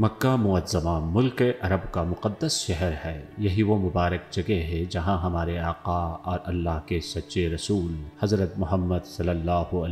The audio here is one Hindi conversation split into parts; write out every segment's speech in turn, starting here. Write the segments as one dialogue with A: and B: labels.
A: मक्का मुआज़मा मुल्क अरब का मुक़दस शहर है यही वो मुबारक जगह है जहां हमारे आका और अल्लाह के सच्चे रसूल हज़रत मोहम्मद सल्लल्लाहु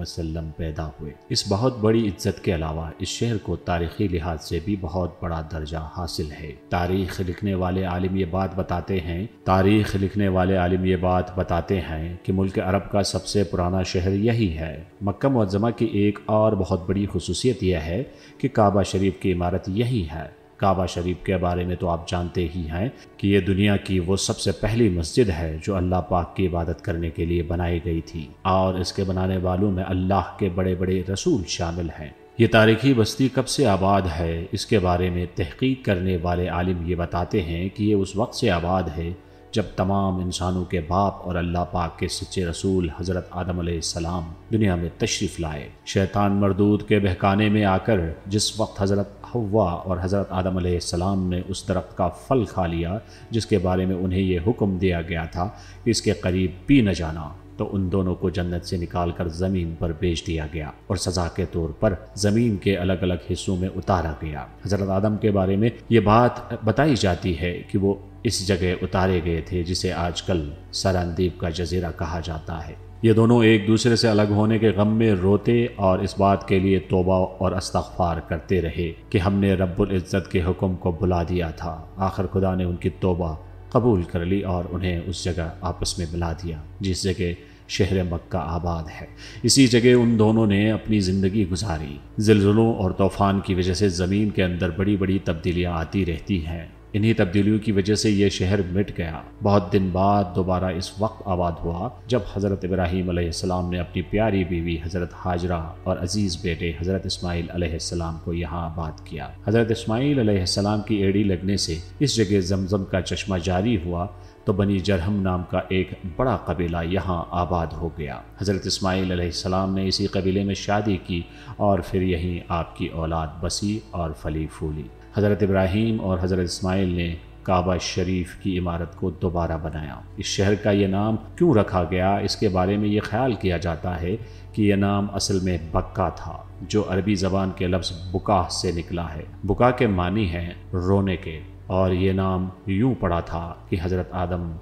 A: वसल्लम पैदा हुए इस बहुत बड़ी इज्जत के अलावा इस शहर को तारीखी लिहाज से भी बहुत बड़ा दर्जा हासिल है तारीख लिखने वाले आलिम ये बात बताते हैं तारीख लिखने वाले आलिम ये बात बताते हैं कि मुल्क अरब का सबसे पुराना शहर यही है मक्का मुआज़मा की एक और बहुत बड़ी खसूसियत यह है कि काबा शरीफ शरीफ की इमारत यही है काबा शरीफ के बारे में तो आप जानते ही हैं कि ये दुनिया की वो सबसे पहली मस्जिद है जो अल्लाह पाक की इबादत करने के लिए बनाई गई थी और इसके बनाने वालों में अल्लाह के बड़े बड़े रसूल शामिल हैं ये तारीखी बस्ती कब से आबाद है इसके बारे में तहकीक करने वाले आलिम ये बताते हैं कि ये उस वक्त से आबाद है जब तमाम इंसानों के बाप और अल्लाह पाक के सच्चे रसूल हज़रत आदम सलाम दुनिया में तशरीफ़ लाए शैतान मरदूद के बहकाने में आकर जिस वक्त हज़रत हवा और हज़रत आदम सलाम ने उस दरख्त का फल खा लिया जिसके बारे में उन्हें यह हुक्म दिया गया था कि इसके करीब पी न जाना तो उन दोनों को जन्नत से निकाल कर ज़मीन पर बेच दिया गया और सज़ा के तौर पर ज़मीन के अलग अलग हिस्सों में उतारा गया हज़रत आदम के बारे में ये बात बताई जाती है कि वो इस जगह उतारे गए थे जिसे आजकल सरानदीप का जजीरा कहा जाता है ये दोनों एक दूसरे से अलग होने के गम में रोते और इस बात के लिए तोबा और अस्तफार करते रहे कि हमने रब्बुल इज़्ज़त के हुक्म को बुला दिया था आखिर खुदा ने उनकी तोबा कबूल कर ली और उन्हें उस जगह आपस में मिला दिया जिस जगह शहर मक्का आबाद है इसी जगह उन दोनों ने अपनी ज़िंदगी गुजारी जिलजलों और तूफ़ान की वजह से ज़मीन के अंदर बड़ी बड़ी तब्दीलियाँ आती रहती हैं इन्हीं तब्दीलियों की वजह से यह शहर मिट गया बहुत दिन बाद दोबारा इस वक्त आबाद हुआ जब हज़रत इब्राहीम अलैहिस्सलाम ने अपनी प्यारी बीवी हज़रत हाजरा और अजीज़ बेटे हज़रत इस्माइल अलैहिस्सलाम को यहाँ आबाद किया हज़रत इस्माइल अलैहिस्सलाम की एड़ी लगने से इस जगह जमजम का चश्मा जारी हुआ तो बनी जरहम नाम का एक बड़ा कबीला यहाँ आबाद हो गया हज़रत इस्माइल अलैहिस्सलाम ने इसी कबीले में शादी की और फिर यहीं आपकी औलाद बसी और फली फूली हज़रत इब्राहिम और हज़रत इस्माइल ने काबा शरीफ की इमारत को दोबारा बनाया इस शहर का यह नाम क्यों रखा गया इसके बारे में ये ख्याल किया जाता है कि यह नाम असल में बक्का था जो अरबी ज़बान के लफ्ज़ बुका से निकला है बुका के मानी है रोने के और ये नाम यूं पड़ा था कि हज़रत आदम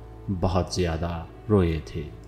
A: बहुत ज़्यादा रोए थे